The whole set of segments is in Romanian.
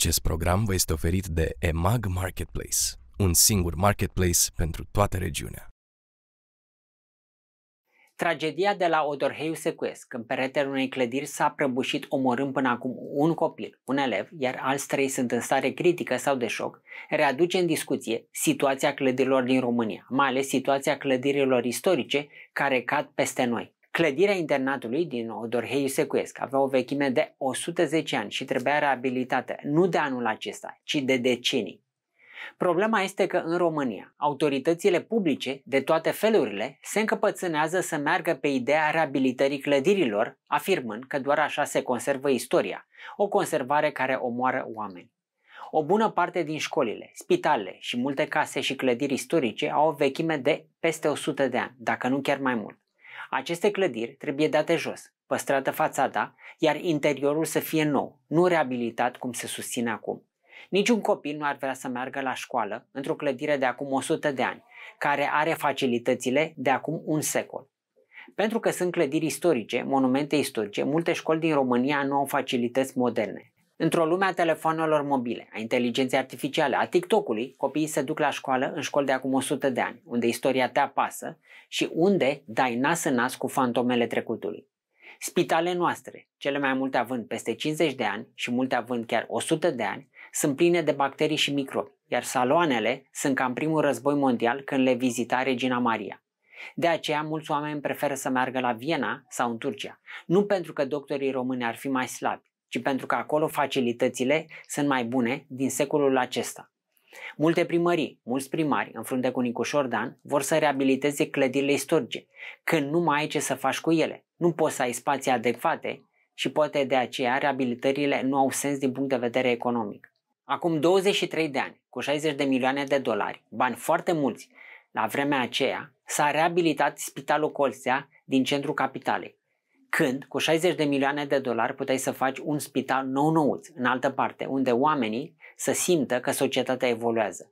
Acest program vă este oferit de EMAG Marketplace, un singur marketplace pentru toată regiunea. Tragedia de la Odorheiu Secuesc, în peretele unei clădiri, s-a prăbușit omorând până acum un copil, un elev, iar alți trei sunt în stare critică sau de șoc, readuce în discuție situația clădirilor din România, mai ales situația clădirilor istorice care cad peste noi. Clădirea internatului din Odorhei Secuiesc avea o vechime de 110 ani și trebuia reabilitată nu de anul acesta, ci de decenii. Problema este că în România autoritățile publice de toate felurile se încăpățânează să meargă pe ideea reabilitării clădirilor, afirmând că doar așa se conservă istoria, o conservare care omoară oameni. O bună parte din școlile, spitalele și multe case și clădiri istorice au o vechime de peste 100 de ani, dacă nu chiar mai mult. Aceste clădiri trebuie date jos, păstrată fațada, iar interiorul să fie nou, nu reabilitat cum se susține acum. Niciun copil nu ar vrea să meargă la școală într-o clădire de acum 100 de ani, care are facilitățile de acum un secol. Pentru că sunt clădiri istorice, monumente istorice, multe școli din România nu au facilități moderne. Într-o lume a telefonelor mobile, a inteligenței artificiale, a TikTok-ului, copiii se duc la școală în școli de acum 100 de ani, unde istoria te apasă și unde dai nas în nas cu fantomele trecutului. Spitale noastre, cele mai multe având peste 50 de ani și multe având chiar 100 de ani, sunt pline de bacterii și microbi, iar saloanele sunt ca în primul război mondial când le vizita Regina Maria. De aceea, mulți oameni preferă să meargă la Viena sau în Turcia, nu pentru că doctorii români ar fi mai slabi, ci pentru că acolo facilitățile sunt mai bune din secolul acesta. Multe primării, mulți primari, în frunte cu Nicușor Dan, vor să reabiliteze clădirile istorice, când nu mai ai ce să faci cu ele. Nu poți să ai spații adecvate și poate de aceea reabilitările nu au sens din punct de vedere economic. Acum 23 de ani, cu 60 de milioane de dolari, bani foarte mulți, la vremea aceea s-a reabilitat Spitalul Colțea din centrul capitalei. Când cu 60 de milioane de dolari puteai să faci un spital nou-nouț în altă parte, unde oamenii să simtă că societatea evoluează.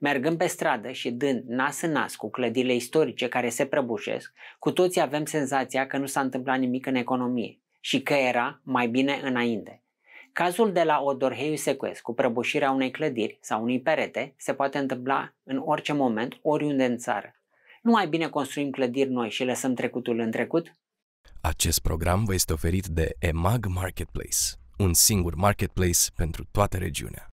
Mergând pe stradă și dând nas în nas cu clădirile istorice care se prăbușesc, cu toții avem senzația că nu s-a întâmplat nimic în economie și că era mai bine înainte. Cazul de la Odorheiu Secuesc cu prăbușirea unei clădiri sau unui perete se poate întâmpla în orice moment, oriunde în țară. Nu mai bine construim clădiri noi și lăsăm trecutul în trecut? Acest program vă este oferit de EMAG Marketplace, un singur marketplace pentru toată regiunea.